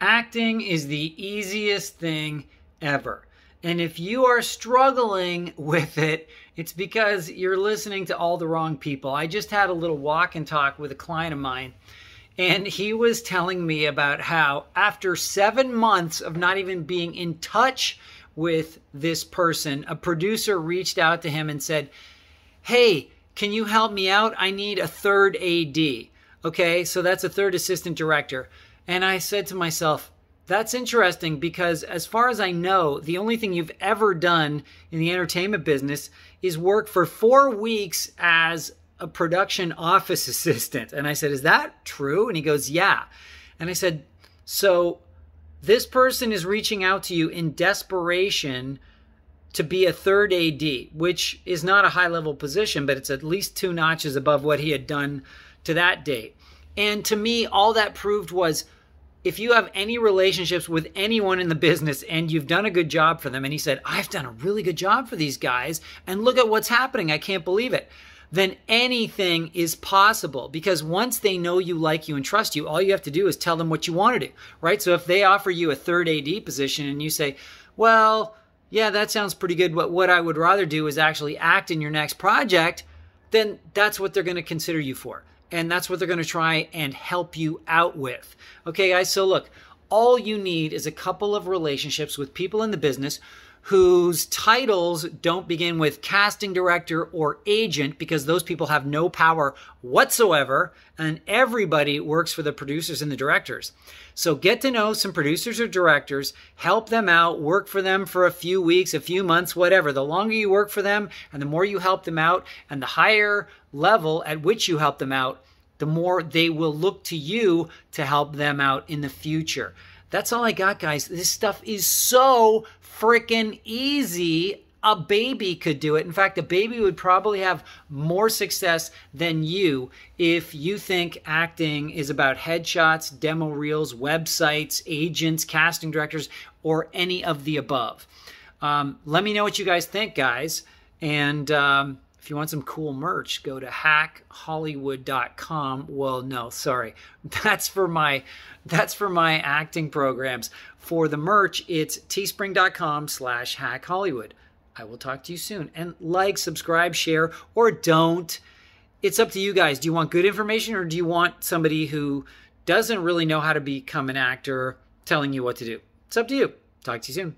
Acting is the easiest thing ever. And if you are struggling with it, it's because you're listening to all the wrong people. I just had a little walk and talk with a client of mine, and he was telling me about how after seven months of not even being in touch with this person, a producer reached out to him and said, Hey, can you help me out? I need a third AD. Okay, so that's a third assistant director. And I said to myself, that's interesting because, as far as I know, the only thing you've ever done in the entertainment business is work for four weeks as a production office assistant. And I said, Is that true? And he goes, Yeah. And I said, So this person is reaching out to you in desperation to be a third AD, which is not a high level position, but it's at least two notches above what he had done to that date. And to me, all that proved was if you have any relationships with anyone in the business and you've done a good job for them, and he said, I've done a really good job for these guys, and look at what's happening, I can't believe it, then anything is possible because once they know you, like you, and trust you, all you have to do is tell them what you want to do, right? So if they offer you a third AD position and you say, well, yeah, that sounds pretty good, but what I would rather do is actually act in your next project then that's what they're going to consider you for. And that's what they're going to try and help you out with. Okay, guys, so look, all you need is a couple of relationships with people in the business whose titles don't begin with casting director or agent because those people have no power whatsoever and everybody works for the producers and the directors. So get to know some producers or directors, help them out, work for them for a few weeks, a few months, whatever. The longer you work for them and the more you help them out and the higher level at which you help them out, the more they will look to you to help them out in the future. That's all I got, guys. This stuff is so freaking easy. A baby could do it. In fact, a baby would probably have more success than you if you think acting is about headshots, demo reels, websites, agents, casting directors, or any of the above. Um, let me know what you guys think, guys. And um, if you want some cool merch, go to hackhollywood.com. Well, no, sorry. That's for my that's for my acting programs. For the merch, it's teespring.com slash hackhollywood. I will talk to you soon. And like, subscribe, share, or don't. It's up to you guys. Do you want good information or do you want somebody who doesn't really know how to become an actor telling you what to do? It's up to you. Talk to you soon.